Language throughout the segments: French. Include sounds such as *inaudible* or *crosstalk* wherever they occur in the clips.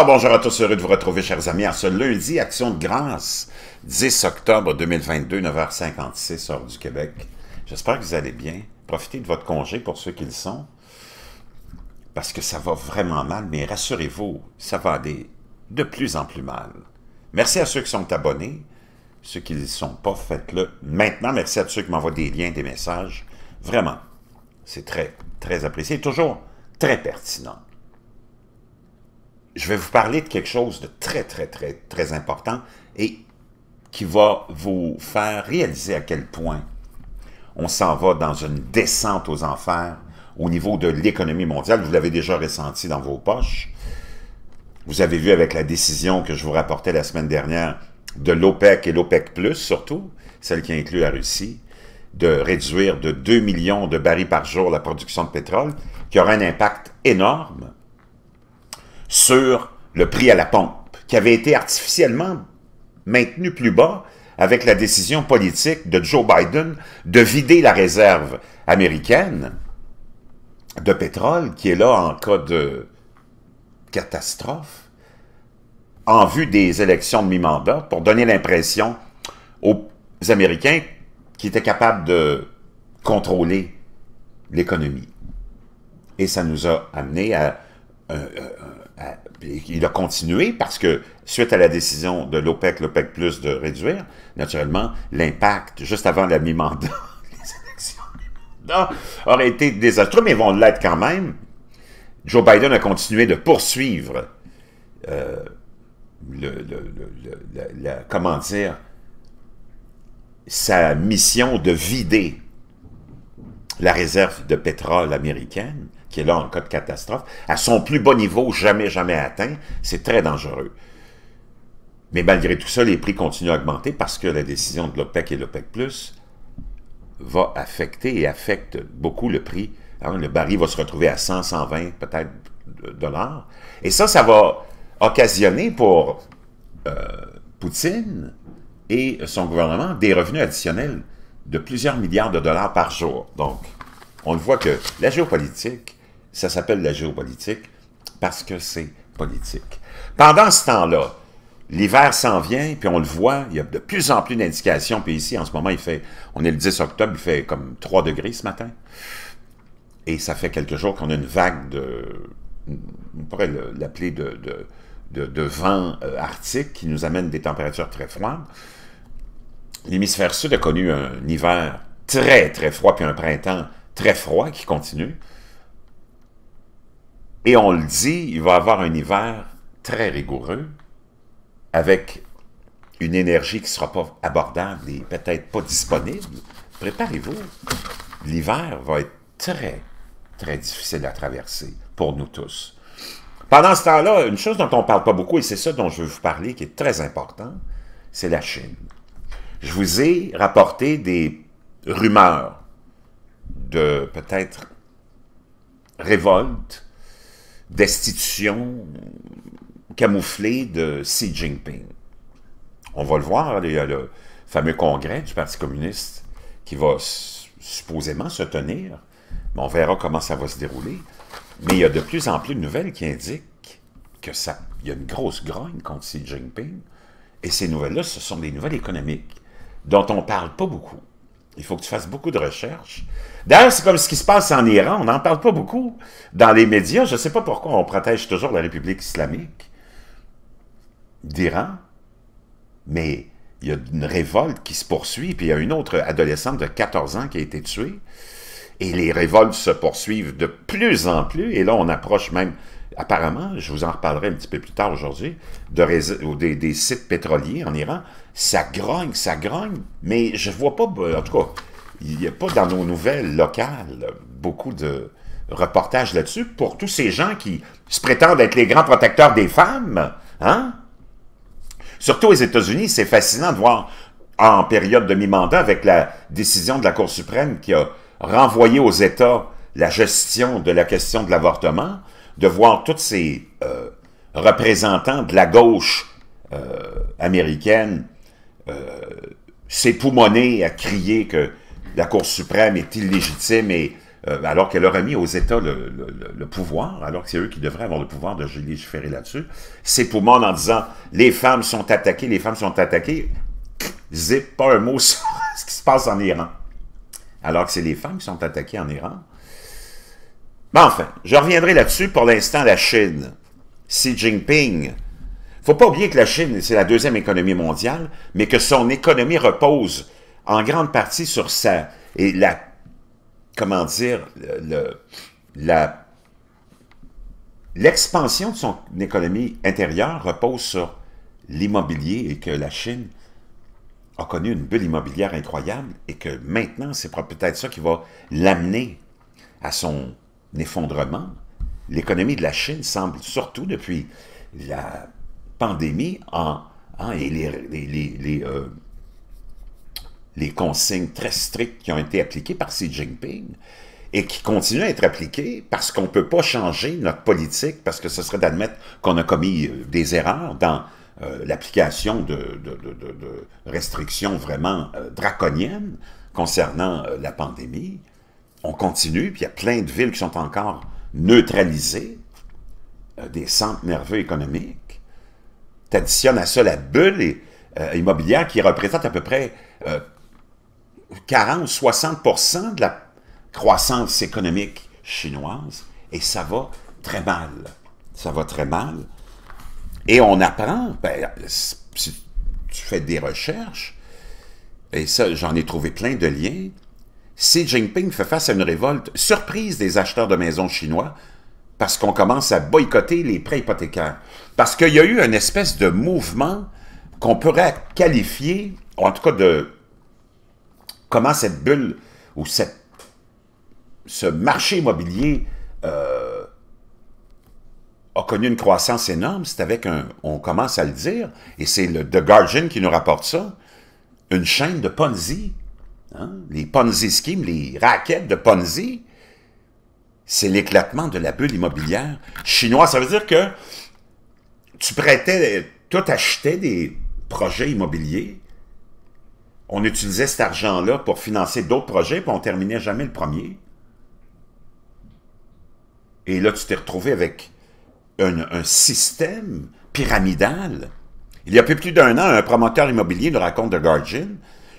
Ah, bonjour à tous, heureux de vous retrouver, chers amis, à ce lundi, Action de grâce, 10 octobre 2022, 9h56, heure du Québec. J'espère que vous allez bien. Profitez de votre congé pour ceux qui le sont, parce que ça va vraiment mal, mais rassurez-vous, ça va aller de plus en plus mal. Merci à ceux qui sont abonnés. Ceux qui ne sont pas, faites-le maintenant. Merci à ceux qui m'envoient des liens, des messages. Vraiment, c'est très, très apprécié. Toujours très pertinent je vais vous parler de quelque chose de très, très, très, très important et qui va vous faire réaliser à quel point on s'en va dans une descente aux enfers au niveau de l'économie mondiale. Vous l'avez déjà ressenti dans vos poches. Vous avez vu avec la décision que je vous rapportais la semaine dernière de l'OPEC et l'OPEC+, surtout, celle qui inclut la Russie, de réduire de 2 millions de barils par jour la production de pétrole, qui aura un impact énorme sur le prix à la pompe, qui avait été artificiellement maintenu plus bas avec la décision politique de Joe Biden de vider la réserve américaine de pétrole, qui est là en cas de catastrophe, en vue des élections de mi-mandat, pour donner l'impression aux Américains qui étaient capables de contrôler l'économie. Et ça nous a amené à euh, euh, euh, il a continué parce que, suite à la décision de l'OPEC, l'OPEC Plus de réduire, naturellement, l'impact, juste avant la mi-mandat, *laughs* les élections mi aurait été désastreux, mais ils vont l'être quand même. Joe Biden a continué de poursuivre le, comment dire, sa mission de vider la réserve de pétrole américaine qui est là en cas de catastrophe, à son plus bas niveau jamais, jamais atteint, c'est très dangereux. Mais malgré tout ça, les prix continuent à augmenter parce que la décision de l'OPEC et l'OPEC+, va affecter et affecte beaucoup le prix. Hein, le baril va se retrouver à 100, 120 peut-être dollars. Et ça, ça va occasionner pour euh, Poutine et son gouvernement des revenus additionnels de plusieurs milliards de dollars par jour. Donc, on voit que la géopolitique ça s'appelle la géopolitique parce que c'est politique. Pendant ce temps-là, l'hiver s'en vient, puis on le voit, il y a de plus en plus d'indications, puis ici, en ce moment, il fait, on est le 10 octobre, il fait comme 3 degrés ce matin, et ça fait quelques jours qu'on a une vague de, on pourrait l'appeler de, de, de, vent euh, arctique qui nous amène des températures très froides. L'hémisphère sud a connu un hiver très, très froid, puis un printemps très froid qui continue. Et on le dit, il va avoir un hiver très rigoureux, avec une énergie qui ne sera pas abordable et peut-être pas disponible. Préparez-vous. L'hiver va être très, très difficile à traverser pour nous tous. Pendant ce temps-là, une chose dont on ne parle pas beaucoup, et c'est ça dont je veux vous parler, qui est très important, c'est la Chine. Je vous ai rapporté des rumeurs de peut-être révolte destitution camouflée de Xi Jinping. On va le voir, il y a le fameux congrès du Parti communiste qui va supposément se tenir, mais on verra comment ça va se dérouler. Mais il y a de plus en plus de nouvelles qui indiquent que ça, il y a une grosse grogne contre Xi Jinping, et ces nouvelles-là, ce sont des nouvelles économiques dont on ne parle pas beaucoup. Il faut que tu fasses beaucoup de recherches. D'ailleurs, c'est comme ce qui se passe en Iran. On n'en parle pas beaucoup dans les médias. Je ne sais pas pourquoi on protège toujours la République islamique d'Iran. Mais il y a une révolte qui se poursuit, puis il y a une autre adolescente de 14 ans qui a été tuée. Et les révoltes se poursuivent de plus en plus. Et là, on approche même apparemment, je vous en reparlerai un petit peu plus tard aujourd'hui, des, sites pétroliers en Iran, ça grogne, ça grogne, mais je ne vois pas, ben, en tout cas, il n'y a pas dans nos nouvelles locales beaucoup de reportages là-dessus pour tous ces gens qui se prétendent être les grands protecteurs des femmes, hein? Surtout aux États-Unis, c'est fascinant de voir en période de mi-mandat avec la décision de la Cour suprême qui a renvoyé aux États la gestion de la question de l'avortement de voir tous ces euh, représentants de la gauche euh, américaine euh, s'époumoner à crier que la Cour suprême est illégitime et euh, alors qu'elle aurait mis aux États le, pouvoir, alors que c'est eux qui devraient avoir le pouvoir de légiférer là-dessus, s'époumoner en disant « les femmes sont attaquées, les femmes sont attaquées », zip pas un mot *laughs* sur ce qui se passe en Iran. Alors que c'est les femmes qui sont attaquées en Iran, Enfin, je reviendrai là-dessus pour l'instant la Chine. Xi Jinping. Faut pas oublier que la Chine, c'est la deuxième économie mondiale, mais que son économie repose en grande partie sur sa... Et la... Comment dire... Le, la... L'expansion de son économie intérieure repose sur l'immobilier et que la Chine a connu une bulle immobilière incroyable et que maintenant, c'est peut-être ça qui va l'amener à son effondrement. L'économie de la Chine semble, surtout depuis la pandémie, en, et les, les, euh, les, consignes très strictes qui ont été appliquées par Xi Jinping, et qui continuent à être appliquées parce qu'on ne peut pas changer notre politique, parce que ce serait d'admettre qu'on a commis euh, des erreurs dans euh, l'application de, de, de, de, restrictions vraiment draconiennes concernant la pandémie on continue, puis il y a plein de villes qui sont encore neutralisées, euh, des centres nerveux économiques. Tu additionnes à ça la bulle euh, immobilière qui représente à peu près 40-60 euh, de la croissance économique chinoise, et ça va très mal. Ça va très mal. Et on apprend, ben, si tu fais des recherches, et ça, j'en ai trouvé plein de liens, Xi Jinping fait face à une révolte surprise des acheteurs de maisons chinois parce qu'on commence à boycotter les prêts hypothécaires. Parce qu'il y a eu une espèce de mouvement qu'on pourrait qualifier, en tout cas de comment cette bulle ou ce marché immobilier euh, a connu une croissance énorme, c'est avec un, on commence à le dire, et c'est le The Guardian qui nous rapporte ça, une chaîne de Ponzi Hein? Les Ponzi schemes, les raquettes de Ponzi, c'est l'éclatement de la bulle immobilière chinoise. Ça veut dire que tu prêtais, toi, achetais des projets immobiliers, on utilisait cet argent-là pour financer d'autres projets, puis on terminait jamais le premier. Et là, tu t'es retrouvé avec un, système pyramidal. Il y a peu plus d'un an, un promoteur immobilier nous raconte de Guardian,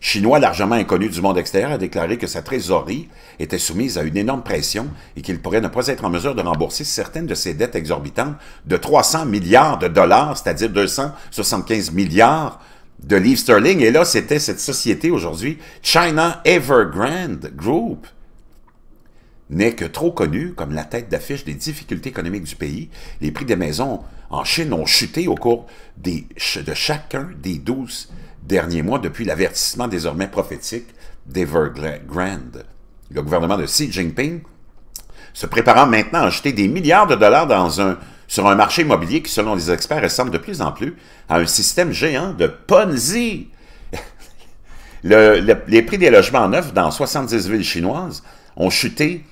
chinois largement inconnu du monde extérieur, a déclaré que sa trésorerie était soumise à une énorme pression et qu'il pourrait ne pas être en mesure de rembourser certaines de ses dettes exorbitantes de 300 milliards de dollars, c'est-à-dire 275 milliards de livres sterling. Et là, c'était cette société aujourd'hui, China Evergrande Group, n'est que trop connue comme la tête d'affiche des difficultés économiques du pays. Les prix des maisons en Chine ont chuté au cours des, de chacun des 12 Dernier mois depuis l'avertissement désormais prophétique d'Evergrande. Le gouvernement de Xi Jinping se préparant maintenant à jeter des milliards de dollars dans un, sur un marché immobilier qui, selon les experts, ressemble de plus en plus à un système géant de Ponzi. *laughs* les prix des logements neufs dans 70 villes chinoises ont chuté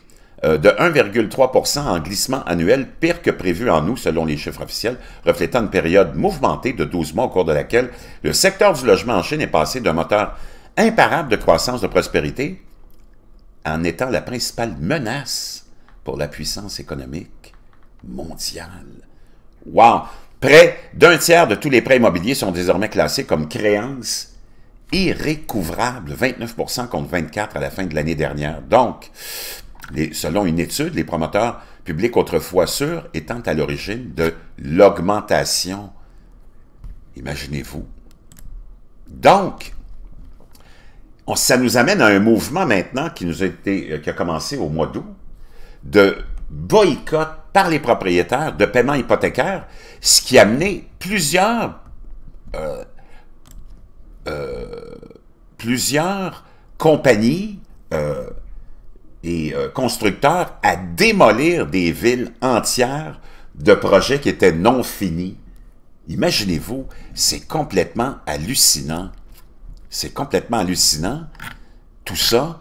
euh, de 1,3 en glissement annuel, pire que prévu en nous, selon les chiffres officiels, reflétant une période mouvementée de 12 mois au cours de laquelle le secteur du logement en Chine est passé d'un moteur imparable de croissance de prospérité en étant la principale menace pour la puissance économique mondiale. Wow! Près d'un tiers de tous les prêts immobiliers sont désormais classés comme créances irrécouvrables, 29 contre 24 à la fin de l'année dernière. Donc, selon une étude, les promoteurs publics autrefois sûrs étant à l'origine de l'augmentation. Imaginez-vous. Donc, ça nous amène à un mouvement maintenant qui, nous a, euh, qui a commencé au mois d'août de boycott par les propriétaires de paiements hypothécaires, ce qui a amené plusieurs, euh, euh, plusieurs compagnies euh, constructeurs à démolir des villes entières de projets qui étaient non finis. Imaginez-vous, c'est complètement hallucinant. C'est complètement hallucinant, tout ça,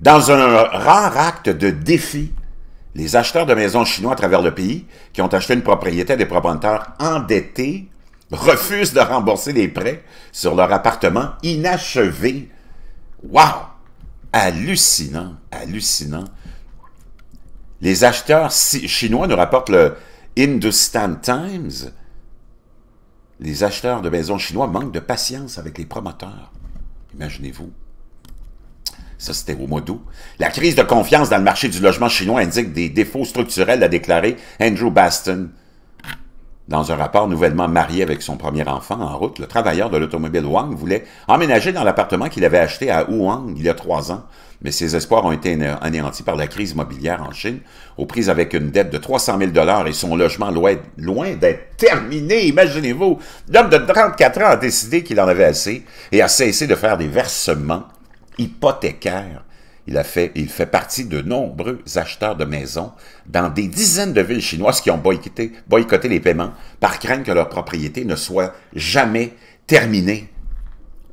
dans un rare acte de défi. Les acheteurs de maisons chinois à travers le pays, qui ont acheté une propriété à des propriétaires endettés, refusent de rembourser les prêts sur leur appartement inachevé. waouh hallucinant, hallucinant. Les acheteurs chinois nous rapportent le Hindustan Times. Les acheteurs de maisons chinois manquent de patience avec les promoteurs. Imaginez-vous. Ça, c'était au mois d'août. La crise de confiance dans le marché du logement chinois indique des défauts structurels, a déclaré Andrew Baston, dans un rapport nouvellement marié avec son premier enfant en route, le travailleur de l'automobile Wang voulait emménager dans l'appartement qu'il avait acheté à Wuhan il y a trois ans, mais ses espoirs ont été anéantis par la crise mobilière en Chine, aux prises avec une dette de 300 000 dollars et son logement loin d'être terminé. Imaginez-vous, l'homme de 34 ans a décidé qu'il en avait assez et a cessé de faire des versements hypothécaires il, fait, partie de nombreux acheteurs de maisons dans des dizaines de villes chinoises qui ont boycotté, les paiements par crainte que leur propriété ne soit jamais terminée.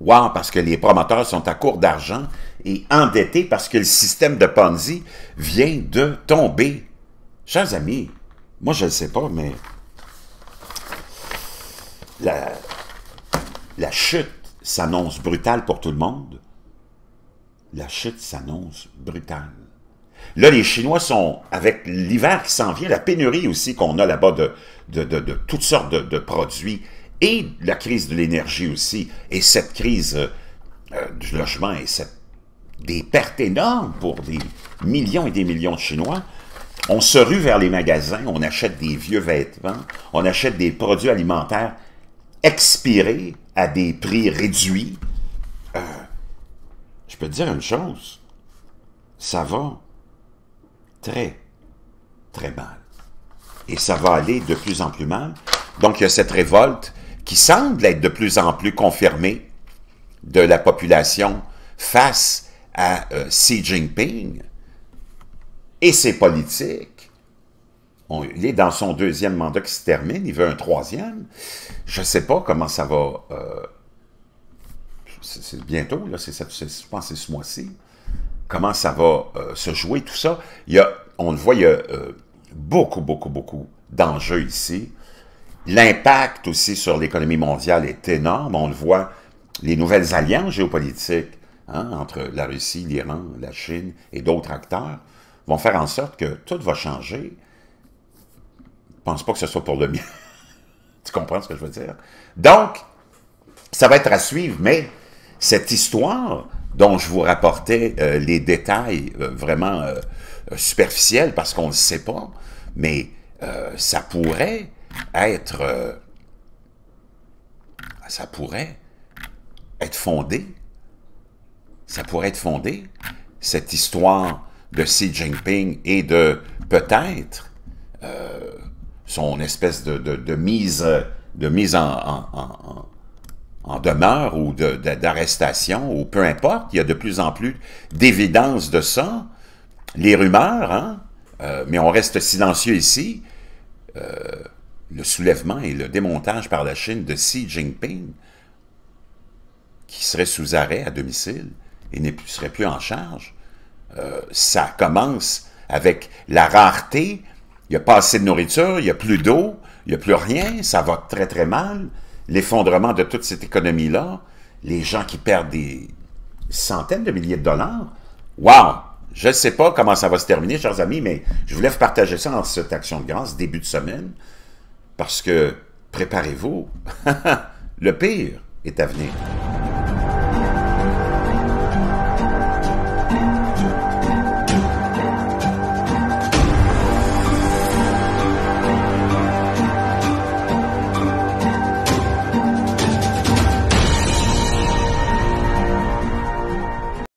Wow, parce que les promoteurs sont à court d'argent et endettés parce que le système de Ponzi vient de tomber. Chers amis, moi je ne sais pas, mais la chute s'annonce brutale pour tout le monde la chute s'annonce brutale. Là, les Chinois sont, avec l'hiver qui s'en vient, la pénurie aussi qu'on a là-bas de, toutes sortes de, produits, et la crise de l'énergie aussi, et cette crise euh, euh, du logement, et cette, des pertes énormes pour des millions et des millions de Chinois, on se rue vers les magasins, on achète des vieux vêtements, on achète des produits alimentaires expirés à des prix réduits, je peux te dire une chose, ça va très, très mal. Et ça va aller de plus en plus mal. Donc, il y a cette révolte qui semble être de plus en plus confirmée de la population face à euh, Xi Jinping et ses politiques. il est dans son deuxième mandat qui se termine, il veut un troisième. Je ne sais pas comment ça va euh, c'est bientôt, là, c'est, je pense c'est ce mois-ci, comment ça va euh, se jouer, tout ça. Il y on le voit, il y a euh, beaucoup, beaucoup, beaucoup d'enjeux ici. L'impact aussi sur l'économie mondiale est énorme. On le voit, les nouvelles alliances géopolitiques hein, entre la Russie, l'Iran, la Chine et d'autres acteurs vont faire en sorte que tout va changer. Je pense pas que ce soit pour le mieux. *laughs* tu comprends ce que je veux dire? Donc, ça va être à suivre, mais cette histoire dont je vous rapportais euh, les détails euh, vraiment euh, superficiels parce qu'on ne le sait pas, mais ça pourrait être... ça pourrait être fondé. Ça pourrait être fondé, cette histoire de Xi Jinping et de peut-être son espèce de, mise, de mise en en demeure ou d'arrestation ou peu importe. Il y a de plus en plus d'évidence de ça. Les rumeurs, hein, euh, mais on reste silencieux ici. Euh, le soulèvement et le démontage par la Chine de Xi Jinping, qui serait sous arrêt à domicile et ne serait plus en charge, euh, ça commence avec la rareté. Il n'y a pas assez de nourriture, il n'y a plus d'eau, il n'y a plus rien, ça va très très mal l'effondrement de toute cette économie-là, les gens qui perdent des centaines de milliers de dollars, waouh Je ne sais pas comment ça va se terminer, chers amis, mais je voulais vous partager ça en cette action de grâce, début de semaine, parce que, préparez-vous, *laughs* le pire est à venir.